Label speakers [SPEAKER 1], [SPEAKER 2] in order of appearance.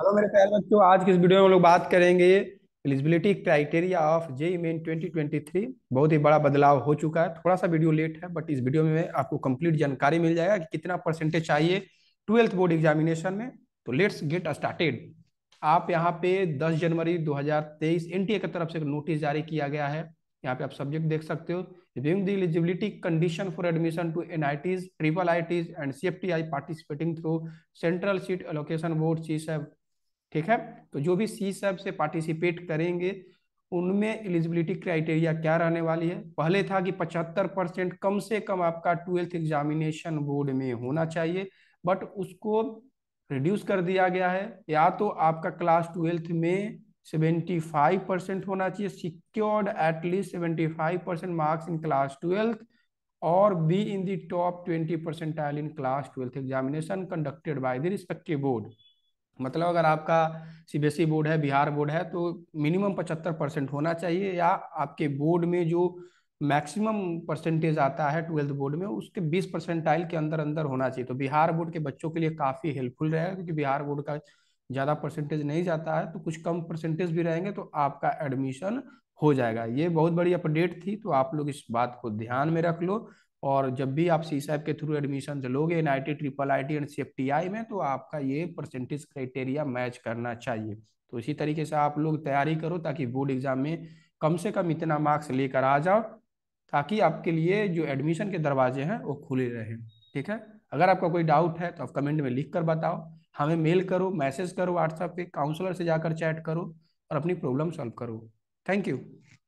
[SPEAKER 1] hello मेरे प्यारे बच्चों आज की इस वीडियो में हम लोग बात करेंगे eligibility criteria of JEE main 2023 बहुत ही बड़ा बदलाव हो चुका है थोड़ा सा वीडियो लेट है बट इस वीडियो में आपको कंप्लीट जानकारी मिल जाएगा कि कितना परसेंटेज चाहिए ट्वेल्थ बोर्ड एग्जामिनेशन में तो लेट्स गेट स्टार्टेड आप यहाँ पे दस जनवरी दो हजार की तरफ से नोटिस जारी किया गया है यहाँ पे आप सब्जेक्ट देख सकते हो reviewing eligibility condition for admission to N I Ts triple I Ts and C F T I participating through central seat allocation board C ठीक है तो जो भी सी सब से पार्टिसिपेट करेंगे उनमें एलिजिबिलिटी क्राइटेरिया क्या रहने वाली है पहले था कि पचहत्तर परसेंट कम से कम आपका ट्वेल्थ एग्जामिनेशन बोर्ड में होना चाहिए बट उसको रिड्यूस कर दिया गया है या तो आपका क्लास ट्वेल्थ में सेवेंटी फाइव परसेंट होना चाहिए secured at least seventy five percent marks in class twelfth और be in the top twenty percent in class twelfth examination conducted by the respective board मतलब अगर आपका सी e बोर्ड है Bihar board है तो मिनिमम पचहत्तर परसेंट होना चाहिए या आपके बोर्ड में जो मैक्सिमम परसेंटेज आता है ट्वेल्थ बोर्ड में उसके बीस परसेंटाइल के अंदर अंदर होना चाहिए तो बिहार बोर्ड के बच्चों के लिए काफ़ी हेल्पफुल रहेगा क्योंकि बिहार बोर्ड का ज़्यादा परसेंटेज नहीं जाता है तो कुछ कम परसेंटेज भी रहेंगे तो आपका एडमिशन हो जाएगा ये बहुत बड़ी अपडेट थी तो आप लोग इस बात को ध्यान में रख लो और जब भी आप सी साहब के थ्रू एडमिशन लोगे N I T triple I T and C में तो आपका ये परसेंटेज क्राइटेरिया मैच करना चाहिए तो इसी तरीके से आप लोग तैयारी करो ताकि बोर्ड एग्जाम में कम से कम इतना मार्क्स लेकर आ जाओ ताकि आपके लिए जो एडमिशन के दरवाजे हैं वो खुले रहें ठीक है अगर आपका कोई डाउट है तो आप कमेंट में लिख कर बताओ हमें मेल करो मैसेज करो व्हाट्सएप पे काउंसलर से जाकर चैट करो और अपनी प्रॉब्लम सॉल्व करो थैंक यू